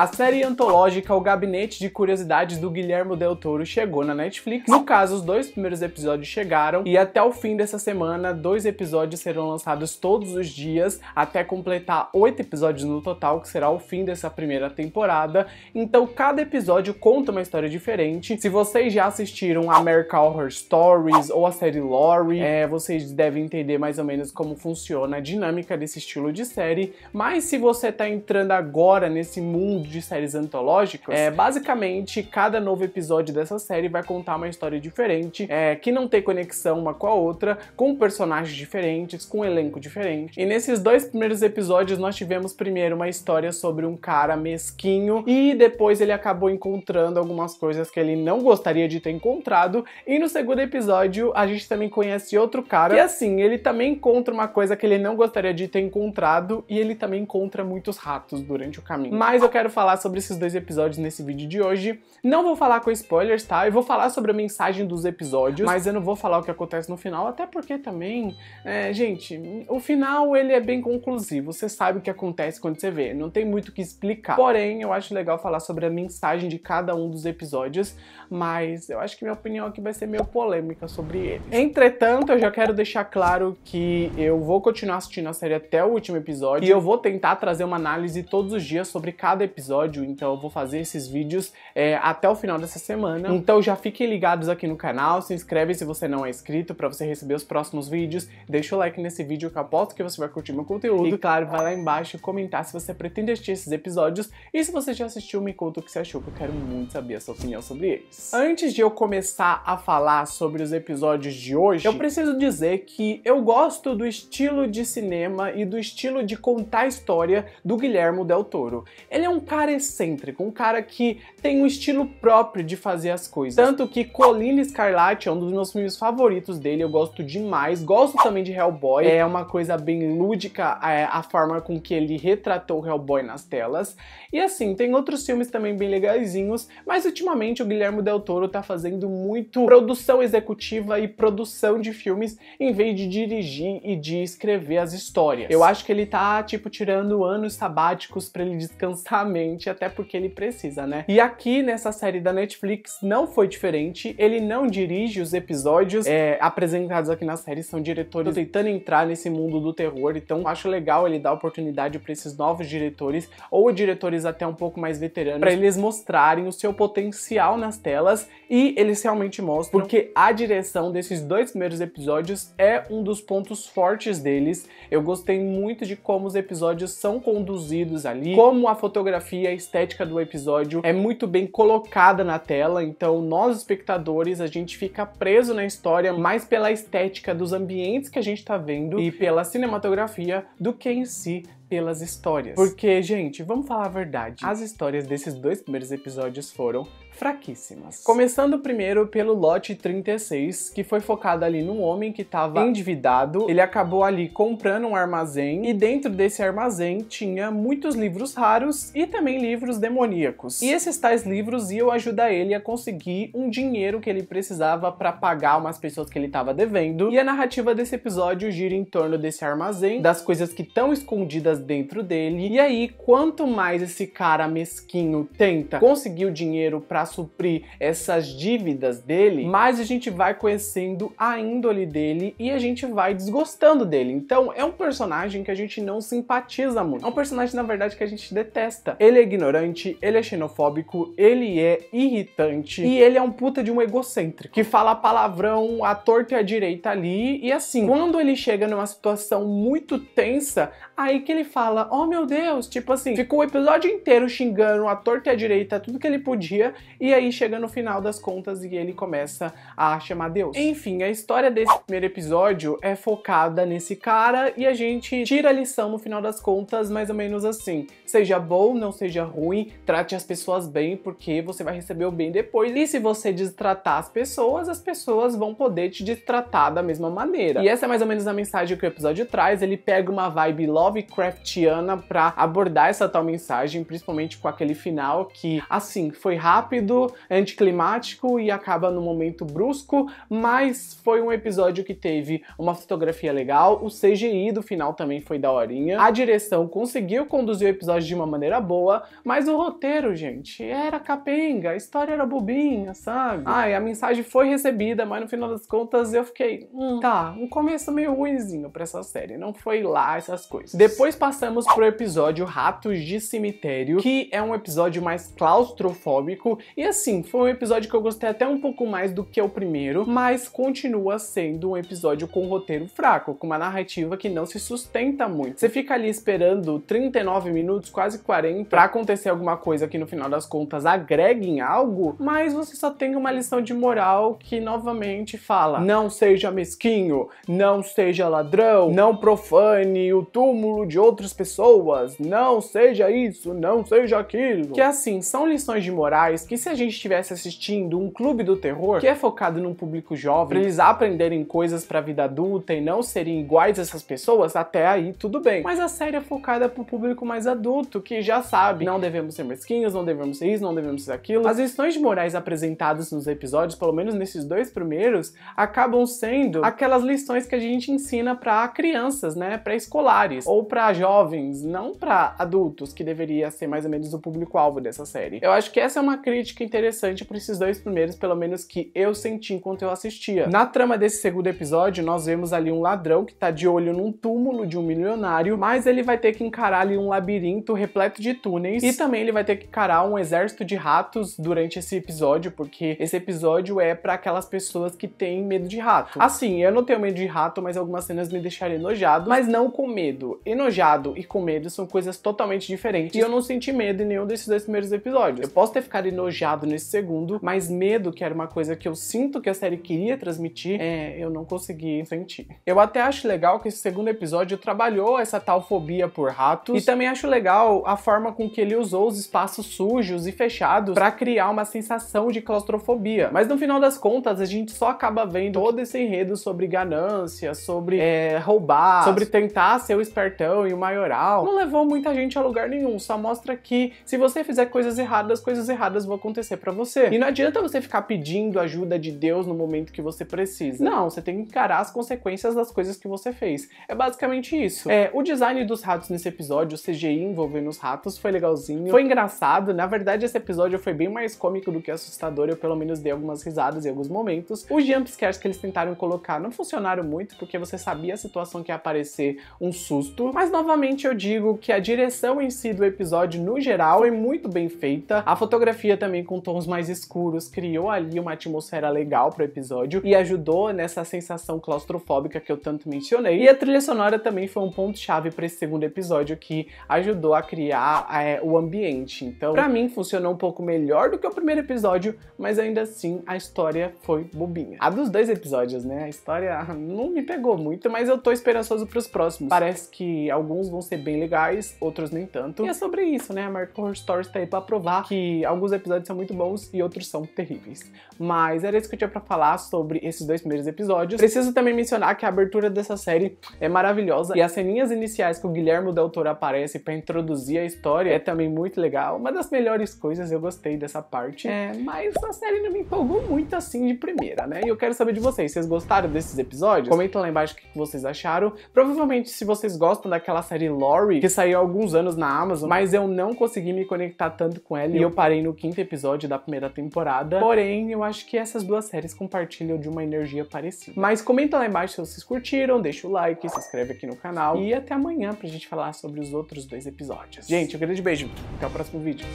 A série antológica O Gabinete de Curiosidades do Guilhermo Del Toro chegou na Netflix. No caso, os dois primeiros episódios chegaram e até o fim dessa semana, dois episódios serão lançados todos os dias, até completar oito episódios no total, que será o fim dessa primeira temporada. Então, cada episódio conta uma história diferente. Se vocês já assistiram American Horror Stories ou a série Laurie, é, vocês devem entender mais ou menos como funciona a dinâmica desse estilo de série. Mas se você está entrando agora nesse mundo de séries antológicas, é, é, basicamente cada novo episódio dessa série vai contar uma história diferente, é, que não tem conexão uma com a outra, com personagens diferentes, com um elenco diferente. E nesses dois primeiros episódios nós tivemos primeiro uma história sobre um cara mesquinho e depois ele acabou encontrando algumas coisas que ele não gostaria de ter encontrado. E no segundo episódio a gente também conhece outro cara e assim, ele também encontra uma coisa que ele não gostaria de ter encontrado e ele também encontra muitos ratos durante o caminho. Mas eu quero falar sobre esses dois episódios nesse vídeo de hoje. Não vou falar com spoilers, tá? Eu vou falar sobre a mensagem dos episódios, mas eu não vou falar o que acontece no final, até porque também, é, gente, o final ele é bem conclusivo. Você sabe o que acontece quando você vê, não tem muito o que explicar. Porém, eu acho legal falar sobre a mensagem de cada um dos episódios, mas eu acho que minha opinião aqui vai ser meio polêmica sobre eles. Entretanto, eu já quero deixar claro que eu vou continuar assistindo a série até o último episódio e eu vou tentar trazer uma análise todos os dias sobre cada episódio episódio, então eu vou fazer esses vídeos é, até o final dessa semana. Então já fiquem ligados aqui no canal, se inscreve se você não é inscrito para você receber os próximos vídeos, deixa o like nesse vídeo que eu aposto que você vai curtir meu conteúdo. E claro, vai lá embaixo comentar se você pretende assistir esses episódios e se você já assistiu, me conta o que você achou, que eu quero muito saber a sua opinião sobre eles. Antes de eu começar a falar sobre os episódios de hoje, eu preciso dizer que eu gosto do estilo de cinema e do estilo de contar história do Guilhermo Del Toro. Ele é um cara excêntrico, um cara que tem um estilo próprio de fazer as coisas. Tanto que Colina Escarlate é um dos meus filmes favoritos dele, eu gosto demais. Gosto também de Hellboy, é uma coisa bem lúdica é, a forma com que ele retratou Hellboy nas telas. E assim, tem outros filmes também bem legaisinhos, mas ultimamente o Guilherme Del Toro tá fazendo muito produção executiva e produção de filmes em vez de dirigir e de escrever as histórias. Eu acho que ele tá, tipo, tirando anos sabáticos para ele descansar mesmo até porque ele precisa, né? E aqui nessa série da Netflix não foi diferente, ele não dirige os episódios é, apresentados aqui na série, são diretores tentando entrar nesse mundo do terror, então acho legal ele dar oportunidade para esses novos diretores, ou diretores até um pouco mais veteranos, para eles mostrarem o seu potencial nas telas e eles realmente mostram, porque a direção desses dois primeiros episódios é um dos pontos fortes deles. Eu gostei muito de como os episódios são conduzidos ali, como a fotografia fotografia, a estética do episódio é muito bem colocada na tela, então nós espectadores a gente fica preso na história mais pela estética dos ambientes que a gente está vendo e pela cinematografia do que em si pelas histórias. Porque, gente, vamos falar a verdade. As histórias desses dois primeiros episódios foram fraquíssimas. Começando primeiro pelo lote 36, que foi focado ali num homem que estava endividado. Ele acabou ali comprando um armazém e dentro desse armazém tinha muitos livros raros e também livros demoníacos. E esses tais livros iam ajudar ele a conseguir um dinheiro que ele precisava para pagar umas pessoas que ele estava devendo. E a narrativa desse episódio gira em torno desse armazém, das coisas que estão escondidas dentro dele. E aí, quanto mais esse cara mesquinho tenta conseguir o dinheiro para suprir essas dívidas dele, mais a gente vai conhecendo a índole dele e a gente vai desgostando dele. Então é um personagem que a gente não simpatiza muito. É um personagem, na verdade, que a gente detesta. Ele é ignorante, ele é xenofóbico, ele é irritante e ele é um puta de um egocêntrico que fala palavrão à torta e à direita ali. E assim, quando ele chega numa situação muito tensa, aí que ele fala: Oh meu Deus, tipo assim, ficou o episódio inteiro xingando a torta e à direita tudo que ele podia e aí chega no final das contas e ele começa a chamar Deus. Enfim, a história desse primeiro episódio é focada nesse cara e a gente tira a lição no final das contas, mais ou menos assim: seja bom, não seja ruim, trate as pessoas bem, porque você vai receber o bem depois. E se você destratar as pessoas, as pessoas vão poder te destratar da mesma maneira. E essa é mais ou menos a mensagem que o episódio traz. Ele pega uma vibe Lovecraftiana para abordar essa tal mensagem, principalmente com aquele final que, assim, foi rápido sentido anticlimático e acaba num momento brusco, mas foi um episódio que teve uma fotografia legal, o CGI do final também foi daorinha, a direção conseguiu conduzir o episódio de uma maneira boa, mas o roteiro, gente, era capenga, a história era bobinha, sabe? Ai, a mensagem foi recebida, mas no final das contas eu fiquei, hum, tá, um começo meio ruimzinho pra essa série, não foi lá essas coisas. Depois passamos pro episódio Ratos de Cemitério, que é um episódio mais claustrofóbico e assim, foi um episódio que eu gostei até um pouco mais do que o primeiro, mas continua sendo um episódio com roteiro fraco, com uma narrativa que não se sustenta muito. Você fica ali esperando 39 minutos, quase 40, para acontecer alguma coisa que no final das contas agregue em algo, mas você só tem uma lição de moral que novamente fala: não seja mesquinho, não seja ladrão, não profane o túmulo de outras pessoas, não seja isso, não seja aquilo. Que assim, são lições de morais que se se a gente estivesse assistindo um clube do terror que é focado num público jovem, pra eles aprenderem coisas pra vida adulta e não serem iguais a essas pessoas, até aí tudo bem. Mas a série é focada pro público mais adulto, que já sabe, não devemos ser mesquinhos, não devemos ser isso, não devemos ser aquilo. As lições de morais apresentadas nos episódios, pelo menos nesses dois primeiros, acabam sendo aquelas lições que a gente ensina para crianças, né, para escolares ou para jovens, não para adultos, que deveria ser mais ou menos o público-alvo dessa série. Eu acho que essa é uma crítica crítica é interessante para esses dois primeiros, pelo menos que eu senti enquanto eu assistia. Na trama desse segundo episódio, nós vemos ali um ladrão que tá de olho num túmulo de um milionário, mas ele vai ter que encarar ali um labirinto repleto de túneis e também ele vai ter que encarar um exército de ratos durante esse episódio, porque esse episódio é para aquelas pessoas que têm medo de rato. Assim, eu não tenho medo de rato, mas algumas cenas me deixaram enojado, mas não com medo. Enojado e com medo são coisas totalmente diferentes e eu não senti medo em nenhum desses dois primeiros episódios. Eu posso ter ficado enojado elogiado nesse segundo, mas medo, que era uma coisa que eu sinto que a série queria transmitir, é, eu não consegui sentir. Eu até acho legal que esse segundo episódio trabalhou essa tal fobia por ratos e também acho legal a forma com que ele usou os espaços sujos e fechados para criar uma sensação de claustrofobia. Mas no final das contas, a gente só acaba vendo todo esse enredo sobre ganância, sobre é, roubar, sobre tentar ser o espertão e o maioral. Não levou muita gente a lugar nenhum, só mostra que se você fizer coisas erradas, coisas erradas vão acontecer para você. E não adianta você ficar pedindo ajuda de Deus no momento que você precisa. Não, você tem que encarar as consequências das coisas que você fez. É basicamente isso. É, o design dos ratos nesse episódio, o CGI envolvendo os ratos, foi legalzinho, foi engraçado. Na verdade, esse episódio foi bem mais cômico do que assustador. Eu pelo menos dei algumas risadas em alguns momentos. Os jumpscares que eles tentaram colocar não funcionaram muito, porque você sabia a situação que ia aparecer um susto. Mas novamente eu digo que a direção em si do episódio, no geral, é muito bem feita. A fotografia também também com tons mais escuros, criou ali uma atmosfera legal pro episódio e ajudou nessa sensação claustrofóbica que eu tanto mencionei. E a trilha sonora também foi um ponto-chave para esse segundo episódio que ajudou a criar é, o ambiente. Então, para mim, funcionou um pouco melhor do que o primeiro episódio, mas ainda assim a história foi bobinha. A dos dois episódios, né? A história não me pegou muito, mas eu tô esperançoso pros próximos. Parece que alguns vão ser bem legais, outros nem tanto. E é sobre isso, né? A Marco Horror Stories tá aí pra provar que alguns episódios são muito bons e outros são terríveis. Mas era isso que eu tinha pra falar sobre esses dois primeiros episódios. Preciso também mencionar que a abertura dessa série é maravilhosa e as ceninhas iniciais que o Guilherme Del Toro aparece para introduzir a história é também muito legal. Uma das melhores coisas, eu gostei dessa parte. É, mas a série não me empolgou muito assim de primeira, né? E eu quero saber de vocês, vocês gostaram desses episódios? Comenta lá embaixo o que vocês acharam. Provavelmente, se vocês gostam daquela série Lori, que saiu há alguns anos na Amazon, mas eu não consegui me conectar tanto com ela e eu parei no quinto episódio episódio da primeira temporada. Porém, eu acho que essas duas séries compartilham de uma energia parecida. Mas comenta lá embaixo se vocês curtiram, deixa o like, se inscreve aqui no canal e até amanhã pra gente falar sobre os outros dois episódios. Gente, um grande beijo, até o próximo vídeo.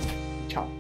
Tchau!